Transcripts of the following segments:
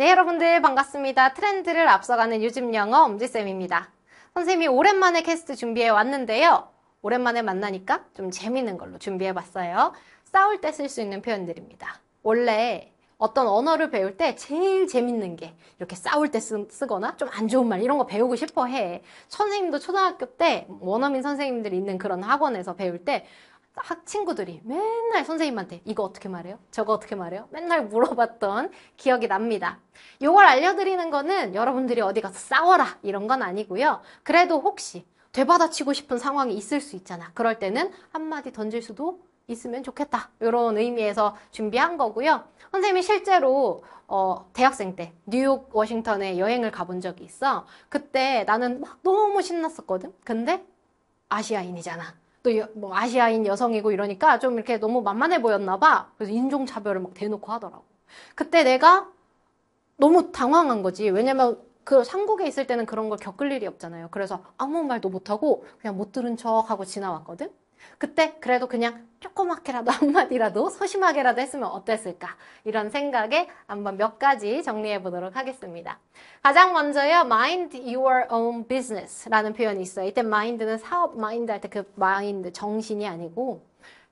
네, 여러분들 반갑습니다. 트렌드를 앞서가는 요즘 영어 엄지쌤입니다. 선생님이 오랜만에 캐스트 준비해 왔는데요. 오랜만에 만나니까 좀 재밌는 걸로 준비해 봤어요. 싸울 때 쓸 수 있는 표현들입니다. 원래 어떤 언어를 배울 때 제일 재밌는 게 이렇게 싸울 때 쓰, 거나 좀 안 좋은 말 이런 거 배우고 싶어 해. 선생님도 초등학교 때 원어민 선생님들 있는 그런 학원에서 배울 때딱 친구들이 맨날 선생님한테 이거 어떻게 말해요? 저거 어떻게 말해요? 맨날 물어봤던 기억이 납니다. 요걸 알려드리는 거는 여러분들이 어디 가서 싸워라 이런 건 아니고요. 그래도 혹시 되받아치고 싶은 상황이 있을 수 있잖아. 그럴 때는 한마디 던질 수도 있으면 좋겠다. 이런 의미에서 준비한 거고요. 선생님이 실제로 어, 대학생 때 뉴욕, 워싱턴에 여행을 가본 적이 있어. 그때 나는 막 너무 신났었거든. 근데 아시아인이잖아. 또 여, 뭐 아시아인 여성이고 이러니까 좀 이렇게 너무 만만해 보였나 봐. 그래서 인종차별을 막 대놓고 하더라고. 그때 내가 너무 당황한 거지. 왜냐면 그 한국에 있을 때는 그런 걸 겪을 일이 없잖아요. 그래서 아무 말도 못하고 그냥 못 들은 척하고 지나왔거든. 그때 그래도 그냥 조그맣게라도 한마디라도 소심하게라도 했으면 어땠을까 이런 생각에 한번 몇 가지 정리해 보도록 하겠습니다. 가장 먼저요 mind your own business 라는 표현이 있어요. 이때 mind는 사업 마인드 할때그 마인드 정신이 아니고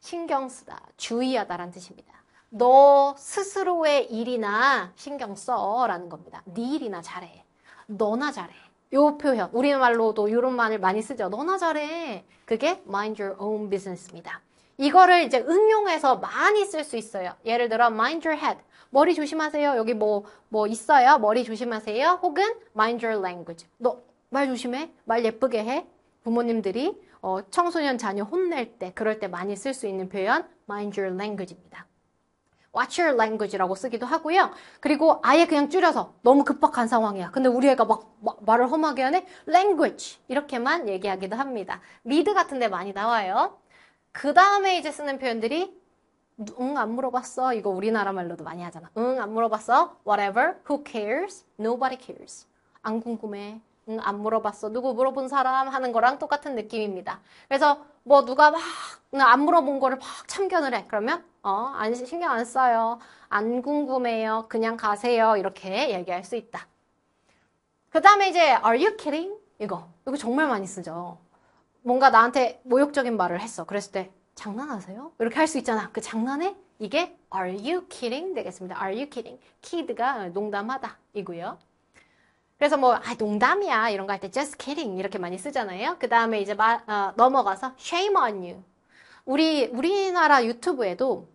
신경 쓰다 주의하다 라는 뜻입니다. 너 스스로의 일이나 신경 써 라는 겁니다. 네 일이나 잘해 너나 잘해 요 표현, 우리말로도 요런 말을 많이 쓰죠. 너나 잘해. 그게 mind your own business입니다. 이거를 이제 응용해서 많이 쓸 수 있어요. 예를 들어 mind your head. 머리 조심하세요. 여기 뭐, 뭐 있어요. 머리 조심하세요. 혹은 mind your language. 너 말 조심해. 말 예쁘게 해. 부모님들이 어, 청소년 자녀 혼낼 때, 그럴 때 많이 쓸 수 있는 표현 mind your language입니다. w a t c h your language라고 쓰기도 하고요. 그리고 아예 그냥 줄여서 너무 급박한 상황이야. 근데 우리 애가 막, 막 말을 험하게 하네. language 이렇게만 얘기하기도 합니다. 미드 같은 데 많이 나와요. 그 다음에 이제 쓰는 표현들이 응, 안 물어봤어. 이거 우리나라 말로도 많이 하잖아. 응, 안 물어봤어. whatever, who cares, nobody cares. 안 궁금해. 음, 안 물어봤어. 누구 물어본 사람 하는 거랑 똑같은 느낌입니다. 그래서 뭐 누가 막 안 물어본 거를 막 참견을 해. 그러면 어, 안, 신경 안 써요. 안 궁금해요. 그냥 가세요. 이렇게 얘기할 수 있다. 그 다음에 이제 Are you kidding? 이거. 이거 정말 많이 쓰죠. 뭔가 나한테 모욕적인 말을 했어. 그랬을 때 장난하세요? 이렇게 할 수 있잖아. 그 장난해? 이게 Are you kidding? 되겠습니다. Are you kidding? kid가 농담하다 이고요. 그래서 뭐 아, 농담이야 이런 거 할 때 just kidding 이렇게 많이 쓰잖아요. 그 다음에 이제 마, 어, 넘어가서 shame on you. 우리 우리나라 유튜브에도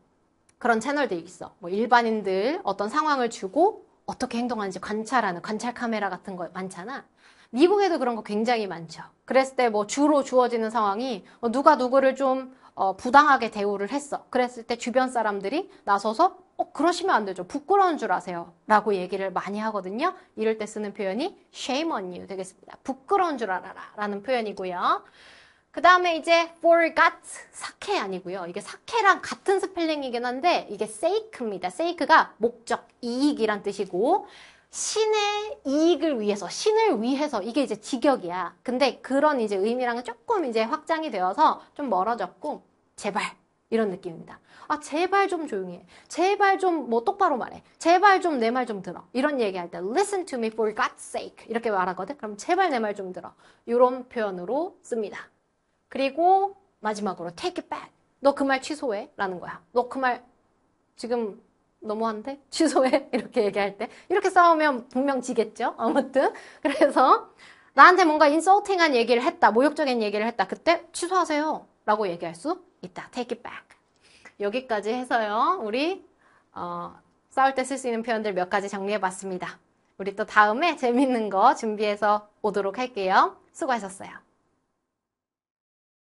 그런 채널들이 있어. 뭐 일반인들 어떤 상황을 주고 어떻게 행동하는지 관찰하는 관찰 카메라 같은 거 많잖아. 미국에도 그런 거 굉장히 많죠. 그랬을 때 뭐 주로 주어지는 상황이 뭐 누가 누구를 좀 어, 부당하게 대우를 했어. 그랬을 때 주변 사람들이 나서서 어, 그러시면 안 되죠. 부끄러운 줄 아세요. 라고 얘기를 많이 하거든요. 이럴 때 쓰는 표현이 shame on you 되겠습니다. 부끄러운 줄 알아라 라는 표현이고요. 그 다음에 이제 forgot 사케 아니고요. 이게 사케랑 같은 스펠링이긴 한데 이게 sake입니다. sake가 목적, 이익이란 뜻이고 신의 이익을 위해서, 신을 위해서 이게 이제 직역이야. 근데 그런 이제 의미랑은 조금 이제 확장이 되어서 좀 멀어졌고 제발 이런 느낌입니다. 아 제발 좀 조용히 해. 제발 좀 뭐 똑바로 말해. 제발 좀 내 말 좀 들어. 이런 얘기할 때 listen to me for God's sake 이렇게 말하거든. 그럼 제발 내 말 좀 들어. 이런 표현으로 씁니다. 그리고 마지막으로 take it back. 너 그 말 취소해 라는 거야. 너 그 말 지금 너무한데? 취소해? 이렇게 얘기할 때 이렇게 싸우면 분명 지겠죠? 아무튼 그래서 나한테 뭔가 인서팅한 얘기를 했다 모욕적인 얘기를 했다 그때 취소하세요 라고 얘기할 수 있다 take it back 여기까지 해서요 우리 어, 싸울 때 쓸 수 있는 표현들 몇 가지 정리해봤습니다 우리 또 다음에 재밌는 거 준비해서 오도록 할게요 수고하셨어요